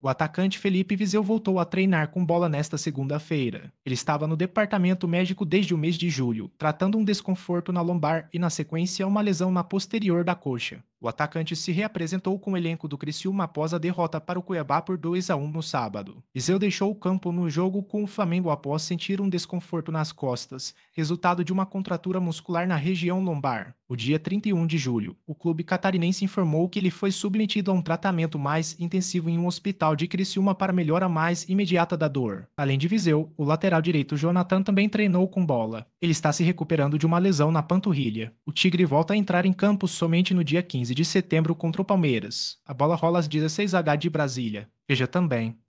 O atacante Felipe Viseu voltou a treinar com bola nesta segunda-feira. Ele estava no departamento médico desde o mês de julho, tratando um desconforto na lombar e, na sequência, uma lesão na posterior da coxa. O atacante se reapresentou com o elenco do Criciúma após a derrota para o Cuiabá por 2 a 1 no sábado. Izeu deixou o campo no jogo com o Flamengo após sentir um desconforto nas costas, resultado de uma contratura muscular na região lombar. O dia 31 de julho, o clube catarinense informou que ele foi submetido a um tratamento mais intensivo em um hospital de Criciúma para melhora mais imediata da dor. Além de Viseu, o lateral direito Jonathan também treinou com bola. Ele está se recuperando de uma lesão na panturrilha. O Tigre volta a entrar em campo somente no dia 15 de setembro contra o Palmeiras. A bola rola às 16h de Brasília. Veja também.